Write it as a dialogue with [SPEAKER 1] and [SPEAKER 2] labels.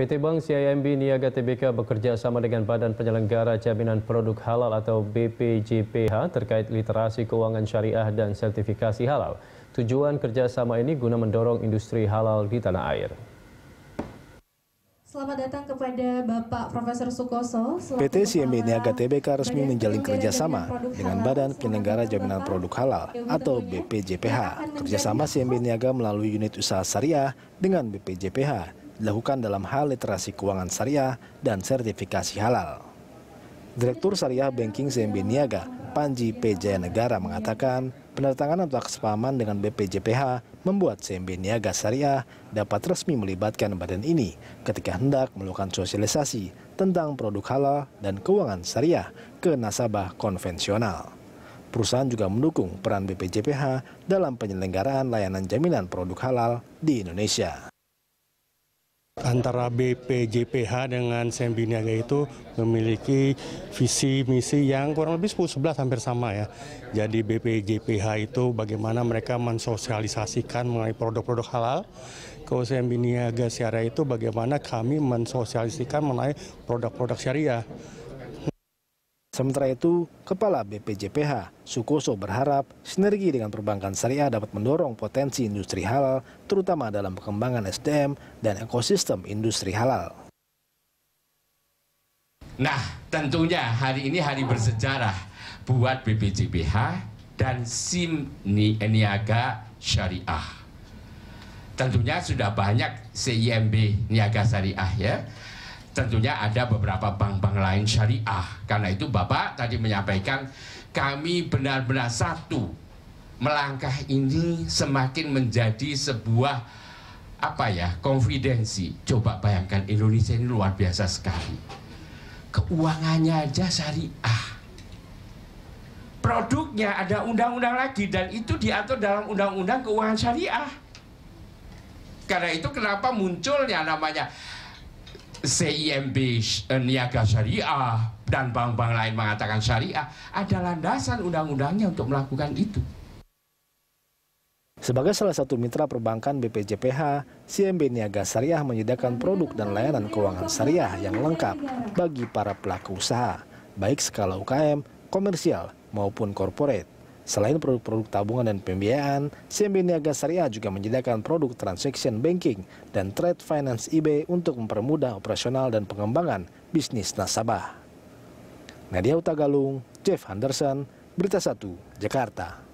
[SPEAKER 1] PT Bank CIMB Niaga TBK bekerja sama dengan Badan Penyelenggara Jaminan Produk Halal atau BPJPH terkait literasi keuangan syariah dan sertifikasi halal. Tujuan kerjasama ini guna mendorong industri halal di tanah air. Selamat datang kepada Bapak Profesor Sukoso. PT CIMB Niaga TBK resmi menjalin kerjasama dengan Badan Penyelenggara Jaminan Produk Halal atau BPJPH. Kerjasama CIMB Niaga melalui unit usaha syariah dengan BPJPH dilakukan dalam hal literasi keuangan syariah dan sertifikasi halal. Direktur Syariah Banking CMB Niaga, Panji PJ Negara mengatakan, penandatanganan nota kesepahaman dengan BPJPH membuat CMB Niaga Syariah dapat resmi melibatkan badan ini ketika hendak melakukan sosialisasi tentang produk halal dan keuangan syariah ke nasabah konvensional. Perusahaan juga mendukung peran BPJPH dalam penyelenggaraan layanan jaminan produk halal di Indonesia antara
[SPEAKER 2] BPJPH dengan Sembiniaga itu memiliki visi misi yang kurang lebih 10 11 hampir sama ya. Jadi BPJPH itu bagaimana mereka mensosialisasikan mengenai produk-produk halal. Ke Sembiniaga Niaga Syariah itu bagaimana
[SPEAKER 1] kami mensosialisasikan mengenai produk-produk syariah. Sementara itu, Kepala BPJPH, Sukoso berharap sinergi dengan perbankan syariah dapat mendorong potensi industri halal, terutama dalam pengembangan SDM dan ekosistem industri halal.
[SPEAKER 2] Nah, tentunya hari ini hari bersejarah buat BPJPH dan SIM Niaga Syariah. Tentunya sudah banyak CIMB Niaga Syariah ya tentunya ada beberapa bank-bank lain syariah. Karena itu Bapak tadi menyampaikan kami benar-benar satu. Melangkah ini semakin menjadi sebuah apa ya konfidensi. Coba bayangkan Indonesia ini luar biasa sekali. Keuangannya aja syariah. Produknya ada undang-undang lagi dan itu diatur dalam undang-undang keuangan syariah. Karena itu kenapa munculnya namanya CIMB eh, Niaga Syariah dan bank-bank lain mengatakan syariah ada landasan undang-undangnya untuk melakukan itu.
[SPEAKER 1] Sebagai salah satu mitra perbankan BPJPH, CMB Niaga Syariah menyediakan produk dan layanan keuangan syariah yang lengkap bagi para pelaku usaha, baik skala UKM, komersial, maupun korporat. Selain produk-produk tabungan dan pembiayaan, CMB Niaga Syariah juga menyediakan produk transaction banking dan trade finance eBay untuk mempermudah operasional dan pengembangan bisnis nasabah. Nadia Utagalung, Jeff Henderson, Berita 1, Jakarta.